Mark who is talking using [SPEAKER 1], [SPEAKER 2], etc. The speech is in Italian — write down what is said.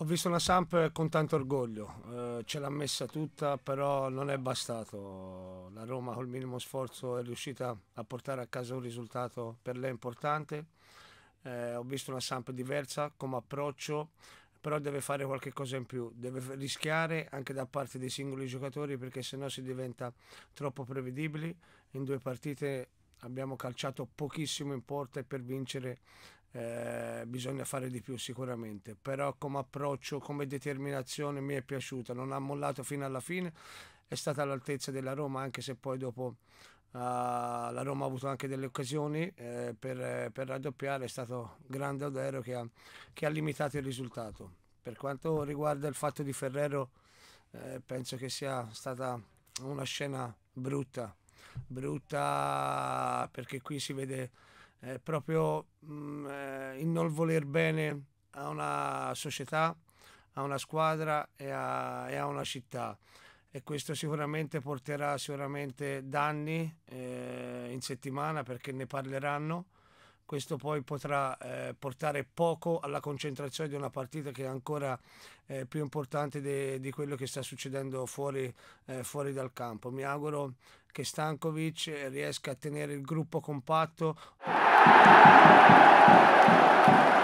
[SPEAKER 1] Ho visto una Samp con tanto orgoglio, eh, ce l'ha messa tutta, però non è bastato. La Roma col minimo sforzo è riuscita a portare a casa un risultato per lei importante. Eh, ho visto una Samp diversa come approccio, però deve fare qualche cosa in più, deve rischiare anche da parte dei singoli giocatori perché sennò si diventa troppo prevedibili. In due partite abbiamo calciato pochissimo in porta e per vincere eh, bisogna fare di più sicuramente, però come approccio, come determinazione mi è piaciuta, non ha mollato fino alla fine, è stata all'altezza della Roma anche se poi dopo Uh, la Roma ha avuto anche delle occasioni eh, per, per, raddoppiare, è stato grande Odero che ha, che ha, limitato il risultato. Per quanto riguarda il fatto di Ferrero, eh, penso che sia stata una scena brutta, brutta perché qui si vede eh, proprio mh, mm, il non voler bene a una società, a una squadra e a, e a una città e questo sicuramente porterà sicuramente danni eh, in settimana perché ne parleranno. Questo poi potrà eh, portare poco alla concentrazione di una partita che è ancora eh, più importante de, di quello che sta succedendo fuori, eh, fuori dal campo. Mi auguro che Stankovic riesca a tenere il gruppo compatto. ハハハハ